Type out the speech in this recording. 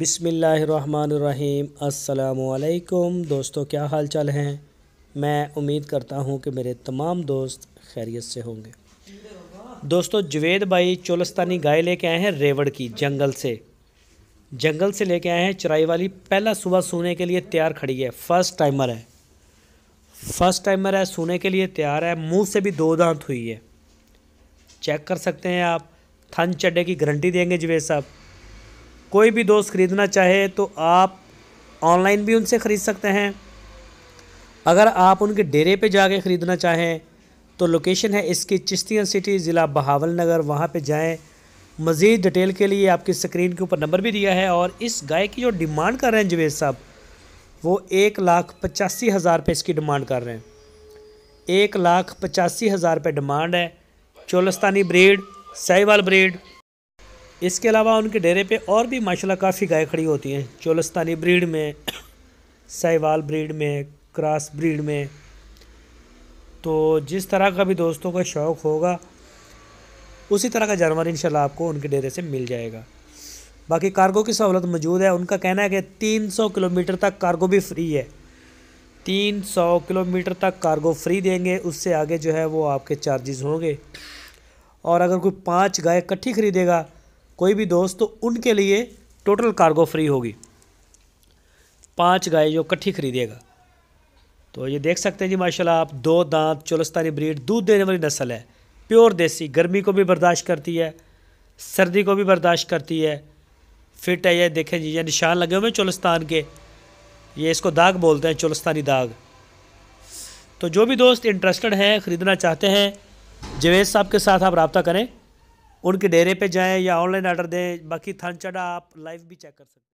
बिसमीम् अल्लाम दोस्तों क्या हाल चाल हैं मैं उम्मीद करता हूं कि मेरे तमाम दोस्त खैरियत से होंगे दोस्तों जवेद भाई चोलस्तानी गाय लेके आए हैं रेवड़ की जंगल से जंगल से लेके आए हैं चराई वाली पहला सुबह सोने के लिए तैयार खड़ी है फ़र्स्ट टाइमर है फ़र्स्ट टाइमर है सोने के लिए तैयार है मुँह से भी दो दांत हुई है चेक कर सकते हैं आप थन चड्डे की गारंटी देंगे जवेद साहब कोई भी दोस्त ख़रीदना चाहे तो आप ऑनलाइन भी उनसे ख़रीद सकते हैं अगर आप उनके डेरे पे जाके ख़रीदना चाहें तो लोकेशन है इसकी चिश्तिया सिटी ज़िला बहावल नगर वहाँ पर जाएँ मज़ीद डिटेल के लिए आपकी स्क्रीन के ऊपर नंबर भी दिया है और इस गाय की जो डिमांड कर रहे हैं जुवेद साहब वो एक लाख पचासी हज़ार रुपये इसकी डिमांड कर रहे हैं एक लाख पचासी हज़ार रुपये डिमांड है चोलस्तानी ब्रीड साहिवाल ब्रीड इसके अलावा उनके डेरे पे और भी माशाल्लाह काफ़ी गाय खड़ी होती हैं चोलस्तानी ब्रीड में साहिवाल ब्रीड में क्रॉस ब्रीड में तो जिस तरह का भी दोस्तों का शौक़ होगा उसी तरह का जानवर इन आपको उनके डेरे से मिल जाएगा बाकी कार्गो की सहूलत मौजूद है उनका कहना है कि सौ किलोमीटर तक कार्गो भी फ्री है सौ किलोमीटर तक कार्गो फ्री देंगे उससे आगे जो है वो आपके चार्जेस होंगे और अगर कोई पाँच गाय इकट्ठी ख़रीदेगा कोई भी दोस्त तो उनके लिए टोटल कार्गो फ्री होगी पांच गाय जो कट्ठी खरीदेगा तो ये देख सकते हैं जी माशाल्लाह आप दो दांत चुलस्तानी ब्रीड दूध देने वाली नस्ल है प्योर देसी गर्मी को भी बर्दाश्त करती है सर्दी को भी बर्दाश्त करती है फिट है ये देखें जी ये निशान लगे हुए चुलस्तान के ये इसको दाग बोलते हैं चुलस्तानी दाग तो जो भी दोस्त इंटरेस्टेड हैं ख़रीदना चाहते हैं जवेद साहब के साथ आप रबता करें उनके डेरे पे जाएं या ऑनलाइन ऑर्डर दें बाकी चढ़ा आप लाइव भी चेक कर सकते हैं